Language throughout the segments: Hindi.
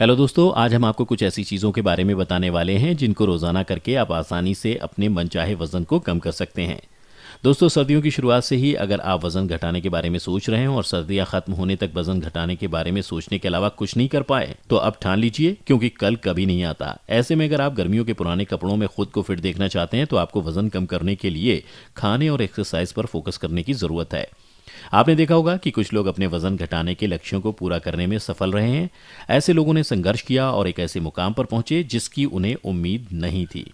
हेलो दोस्तों आज हम आपको कुछ ऐसी चीज़ों के बारे में बताने वाले हैं जिनको रोज़ाना करके आप आसानी से अपने मनचाहे वज़न को कम कर सकते हैं दोस्तों सर्दियों की शुरुआत से ही अगर आप वज़न घटाने के बारे में सोच रहे हैं और सर्दियां ख़त्म होने तक वज़न घटाने के बारे में सोचने के अलावा कुछ नहीं कर पाए तो अब ठान लीजिए क्योंकि कल कभी नहीं आता ऐसे में अगर आप गर्मियों के पुराने कपड़ों में खुद को फिट देखना चाहते हैं तो आपको वज़न कम करने के लिए खाने और एक्सरसाइज पर फोकस करने की ज़रूरत है आपने देखा होगा कि कुछ लोग अपने वजन घटाने के लक्ष्यों को पूरा करने में सफल रहे हैं ऐसे लोगों ने संघर्ष किया और एक ऐसे मुकाम पर पहुंचे जिसकी उन्हें उम्मीद नहीं थी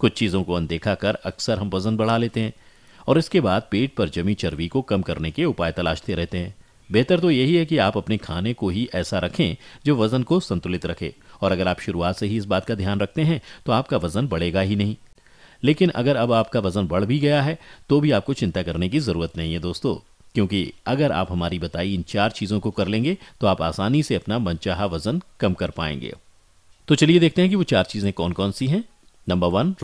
कुछ चीज़ों को अनदेखा कर अक्सर हम वजन बढ़ा लेते हैं और इसके बाद पेट पर जमी चर्बी को कम करने के उपाय तलाशते रहते हैं बेहतर तो यही है कि आप अपने खाने को ही ऐसा रखें जो वजन को संतुलित रखे और अगर आप शुरुआत से ही इस बात का ध्यान रखते हैं तो आपका वजन बढ़ेगा ही नहीं लेकिन अगर अब आपका वजन बढ़ भी गया है तो भी आपको चिंता करने की जरूरत नहीं है दोस्तों क्योंकि अगर आप हमारी बताई इन चार चीज़ों को कर लेंगे तो आप आसानी से अपना मनचाहा वजन कम कर पाएंगे तो चलिए देखते हैं कि वो चार चीज़ें कौन कौन सी हैं नंबर वन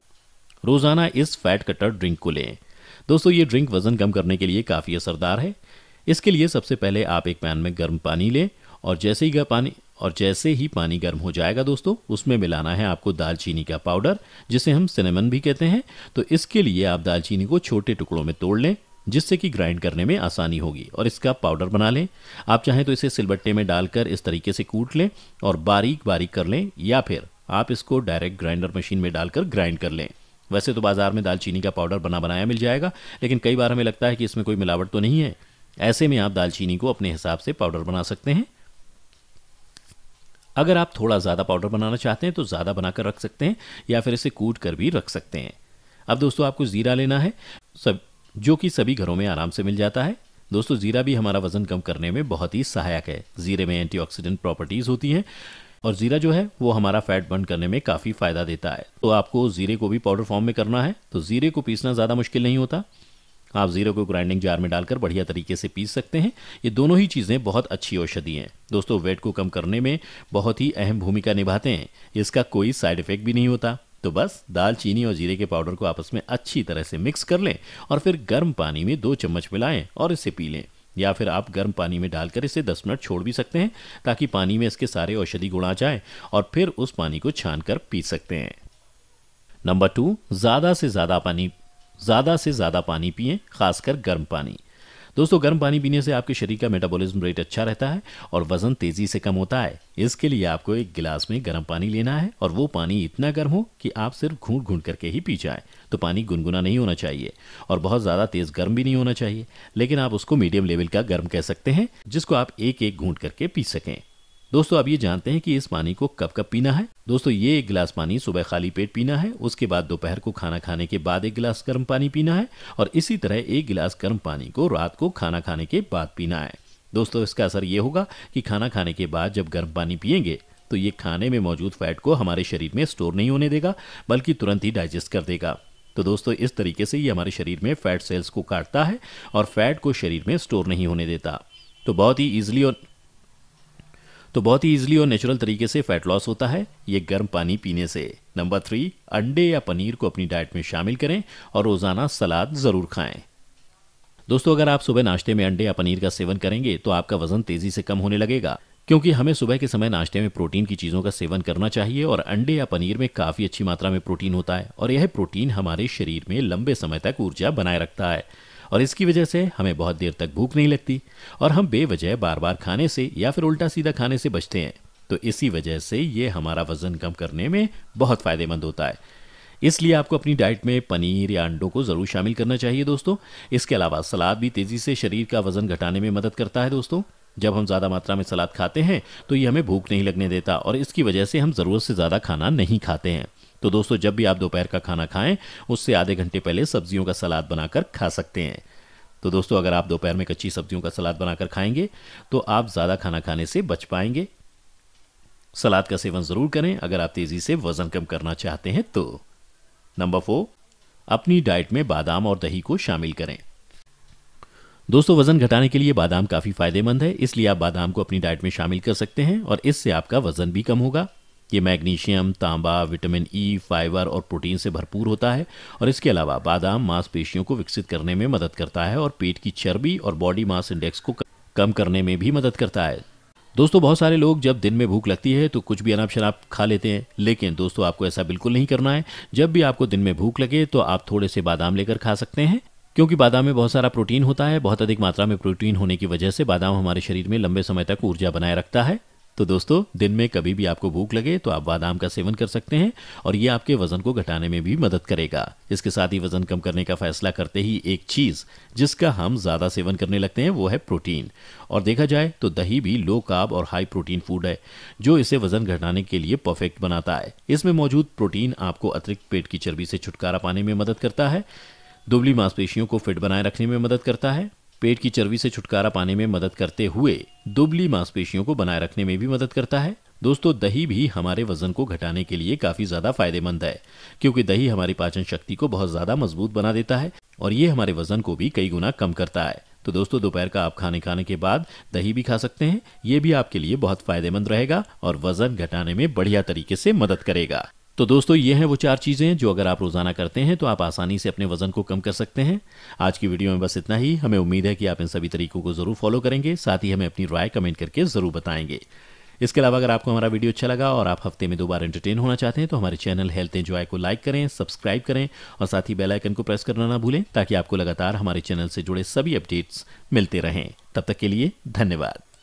रोज़ाना इस फैट कटर ड्रिंक को लें दोस्तों ये ड्रिंक वजन कम करने के लिए काफ़ी असरदार है इसके लिए सबसे पहले आप एक पैन में गर्म पानी लें और जैसे ही पानी और जैसे ही पानी गर्म हो जाएगा दोस्तों उसमें मिलाना है आपको दालचीनी का पाउडर जिसे हम सिनेमन भी कहते हैं तो इसके लिए आप दालचीनी को छोटे टुकड़ों में तोड़ लें जिससे कि ग्राइंड करने में आसानी होगी और इसका पाउडर बना लें आप चाहें तो इसे सिलबट्टे में डालकर इस तरीके से कूट लें और बारीक बारीक कर लें या फिर आप इसको डायरेक्ट ग्राइंडर मशीन में डालकर ग्राइंड कर लें वैसे तो बाजार में दालचीनी का पाउडर बना बनाया मिल जाएगा लेकिन कई बार हमें लगता है कि इसमें कोई मिलावट तो नहीं है ऐसे में आप दालचीनी को अपने हिसाब से पाउडर बना सकते हैं अगर आप थोड़ा ज़्यादा पाउडर बनाना चाहते हैं तो ज़्यादा बनाकर रख सकते हैं या फिर इसे कूट कर भी रख सकते हैं अब दोस्तों आपको ज़ीरा लेना है सब जो कि सभी घरों में आराम से मिल जाता है दोस्तों जीरा भी हमारा वजन कम करने में बहुत ही सहायक है जीरे में एंटीऑक्सीडेंट प्रॉपर्टीज होती हैं और जीरा जो है वो हमारा फैट बर्न करने में काफ़ी फायदा देता है तो आपको जीरे को भी पाउडर फॉर्म में करना है तो जीरे को पीसना ज़्यादा मुश्किल नहीं होता आप जीरे को ग्राइंडिंग जार में डालकर बढ़िया तरीके से पीस सकते हैं ये दोनों ही चीज़ें बहुत अच्छी औषधि हैं दोस्तों वेट को कम करने में बहुत ही अहम भूमिका निभाते हैं इसका कोई साइड इफेक्ट भी नहीं होता तो बस दाल चीनी और जीरे के पाउडर को आपस में अच्छी तरह से मिक्स कर लें और फिर गर्म पानी में दो चम्मच मिलाएं और इसे पी लें या फिर आप गर्म पानी में डालकर इसे 10 मिनट छोड़ भी सकते हैं ताकि पानी में इसके सारे औषधि गुण आ जाए और फिर उस पानी को छान कर पी सकते हैं नंबर टू ज़्यादा से ज़्यादा पानी ज़्यादा से ज़्यादा पानी पिए खासकर गर्म पानी दोस्तों गर्म पानी पीने से आपके शरीर का मेटाबॉलिज्म रेट अच्छा रहता है और वजन तेजी से कम होता है इसके लिए आपको एक गिलास में गर्म पानी लेना है और वो पानी इतना गर्म हो कि आप सिर्फ घूंट घूंट करके ही पी जाए तो पानी गुनगुना नहीं होना चाहिए और बहुत ज़्यादा तेज़ गर्म भी नहीं होना चाहिए लेकिन आप उसको मीडियम लेवल का गर्म कह सकते हैं जिसको आप एक एक घूंट करके पी सकें दोस्तों अब ये जानते हैं कि इस पानी को कब कब पीना है दोस्तों ये एक गिलास पानी सुबह खाली पेट पीना है उसके बाद दोपहर को खाना खाने के बाद एक गिलास गर्म पानी पीना है और इसी तरह एक गिलास गर्म पानी को रात को खाना खाने के बाद पीना है दोस्तों इसका असर ये होगा कि खाना खाने के बाद जब गर्म पानी पियेंगे तो ये खाने में मौजूद फैट को हमारे शरीर में स्टोर नहीं होने देगा बल्कि तुरंत ही डाइजेस्ट कर देगा तो दोस्तों इस तरीके से ये हमारे शरीर में फैट सेल्स को काटता है और फैट को शरीर में स्टोर नहीं होने देता तो बहुत ही ईजिली और तो बहुत ही ईजिली और नेचुरल तरीके से फैट लॉस होता है ये गर्म पानी पीने से नंबर थ्री अंडे या पनीर को अपनी डाइट में शामिल करें और रोजाना सलाद जरूर खाएं दोस्तों अगर आप सुबह नाश्ते में अंडे या पनीर का सेवन करेंगे तो आपका वजन तेजी से कम होने लगेगा क्योंकि हमें सुबह के समय नाश्ते में प्रोटीन की चीज़ों का सेवन करना चाहिए और अंडे या पनीर में काफ़ी अच्छी मात्रा में प्रोटीन होता है और यह प्रोटीन हमारे शरीर में लंबे समय तक ऊर्जा बनाए रखता है और इसकी वजह से हमें बहुत देर तक भूख नहीं लगती और हम बेवजह बार बार खाने से या फिर उल्टा सीधा खाने से बचते हैं तो इसी वजह से ये हमारा वजन कम करने में बहुत फ़ायदेमंद होता है इसलिए आपको अपनी डाइट में पनीर या अंडों को ज़रूर शामिल करना चाहिए दोस्तों इसके अलावा सलाद भी तेज़ी से शरीर का वजन घटाने में मदद करता है दोस्तों जब हम ज़्यादा मात्रा में सलाद खाते हैं तो ये हमें भूख नहीं लगने देता और इसकी वजह से हम ज़रूरत से ज़्यादा खाना नहीं खाते हैं तो दोस्तों जब भी आप दोपहर का खाना खाएं उससे आधे घंटे पहले सब्जियों का सलाद बनाकर खा सकते हैं तो दोस्तों अगर आप दोपहर में कच्ची सब्जियों का सलाद बनाकर खाएंगे तो आप ज़्यादा खाना खाने से बच पाएंगे सलाद का सेवन ज़रूर करें अगर आप तेज़ी से वज़न कम करना चाहते हैं तो नंबर फोर अपनी डाइट में बादाम और दही को शामिल करें दोस्तों वजन घटाने के लिए बादाम काफ़ी फायदेमंद है इसलिए आप बादाम को अपनी डाइट में शामिल कर सकते हैं और इससे आपका वजन भी कम होगा ये मैग्नीशियम तांबा विटामिन ई e, फाइबर और प्रोटीन से भरपूर होता है और इसके अलावा बादाम मांसपेशियों को विकसित करने में मदद करता है और पेट की चर्बी और बॉडी मास इंडेक्स को कम करने में भी मदद करता है दोस्तों बहुत सारे लोग जब दिन में भूख लगती है तो कुछ भी अनाप शराब खा लेते हैं लेकिन दोस्तों आपको ऐसा बिल्कुल नहीं करना है जब भी आपको दिन में भूख लगे तो आप थोड़े से बादाम लेकर खा सकते हैं क्योंकि बादाम में बहुत सारा प्रोटीन होता है बहुत अधिक मात्रा में प्रोटीन होने की वजह से बादाम हमारे शरीर में लंबे समय तक ऊर्जा बनाए रखता है तो दोस्तों दिन में कभी भी आपको भूख लगे तो आप बादाम का सेवन कर सकते हैं और ये आपके वजन को घटाने में भी मदद करेगा इसके साथ ही वजन कम करने का फैसला करते ही एक चीज जिसका हम ज्यादा सेवन करने लगते हैं वो है प्रोटीन और देखा जाए तो दही भी लो कार्ब और हाई प्रोटीन फूड है जो इसे वजन घटाने के लिए परफेक्ट बनाता है इसमें मौजूद प्रोटीन आपको अतिरिक्त पेट की चर्बी से छुटकारा पाने में मदद करता है दुबली मांसपेशियों को फिट बनाए रखने में मदद करता है पेट की चर्बी से छुटकारा पाने में मदद करते हुए दुबली मांसपेशियों को बनाए रखने में भी मदद करता है दोस्तों दही भी हमारे वजन को घटाने के लिए काफी ज्यादा फायदेमंद है क्योंकि दही हमारी पाचन शक्ति को बहुत ज्यादा मजबूत बना देता है और ये हमारे वजन को भी कई गुना कम करता है तो दोस्तों दोपहर का आप खाने खाने के बाद दही भी खा सकते हैं ये भी आपके लिए बहुत फायदेमंद रहेगा और वजन घटाने में बढ़िया तरीके से मदद करेगा तो दोस्तों ये हैं वो चार चीज़ें जो अगर आप रोज़ाना करते हैं तो आप आसानी से अपने वज़न को कम कर सकते हैं आज की वीडियो में बस इतना ही हमें उम्मीद है कि आप इन सभी तरीकों को ज़रूर फॉलो करेंगे साथ ही हमें अपनी राय कमेंट करके ज़रूर बताएंगे इसके अलावा अगर आपको हमारा वीडियो अच्छा लगा और आप हफ्ते में दो बार एंटरटेन होना चाहते हैं तो हमारे चैनल हेल्थ एंजॉय को लाइक करें सब्सक्राइब करें और साथ ही बेल आइकन को प्रेस करना ना भूलें ताकि आपको लगातार हमारे चैनल से जुड़े सभी अपडेट्स मिलते रहें तब तक के लिए धन्यवाद